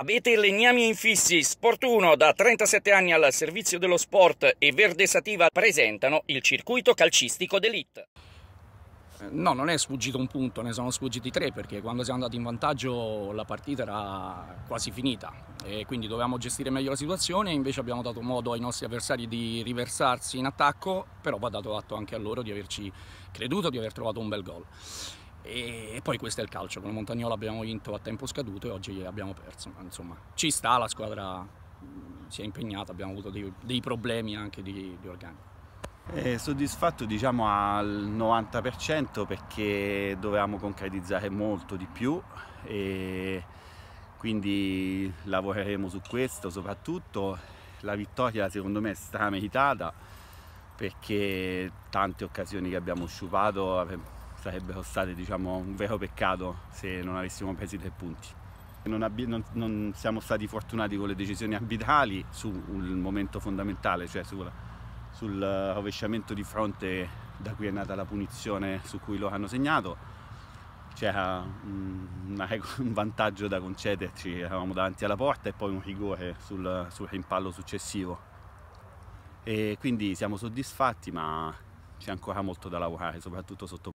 Avete legnami infissi Sport 1 da 37 anni al servizio dello sport e Verde Sativa presentano il circuito calcistico d'elite. No, non è sfuggito un punto, ne sono sfuggiti tre perché quando siamo andati in vantaggio la partita era quasi finita e quindi dovevamo gestire meglio la situazione, invece abbiamo dato modo ai nostri avversari di riversarsi in attacco, però va dato atto anche a loro di averci creduto, di aver trovato un bel gol. E poi questo è il calcio, con il Montagnolo abbiamo vinto a tempo scaduto e oggi abbiamo perso, insomma ci sta, la squadra si è impegnata, abbiamo avuto dei, dei problemi anche di, di organico. Eh, soddisfatto diciamo al 90% perché dovevamo concretizzare molto di più e quindi lavoreremo su questo soprattutto. La vittoria secondo me è strameritata perché tante occasioni che abbiamo sciupato sarebbero state diciamo, un vero peccato se non avessimo preso i tre punti. Non, non, non, siamo stati fortunati con le decisioni arbitrali su un momento fondamentale, cioè sul, sul eh, rovesciamento di fronte da cui è nata la punizione su cui lo hanno segnato. C'era un, un vantaggio da concederci, eravamo davanti alla porta e poi un rigore sul, sul rimpallo successivo. E quindi siamo soddisfatti ma c'è ancora molto da lavorare, soprattutto sotto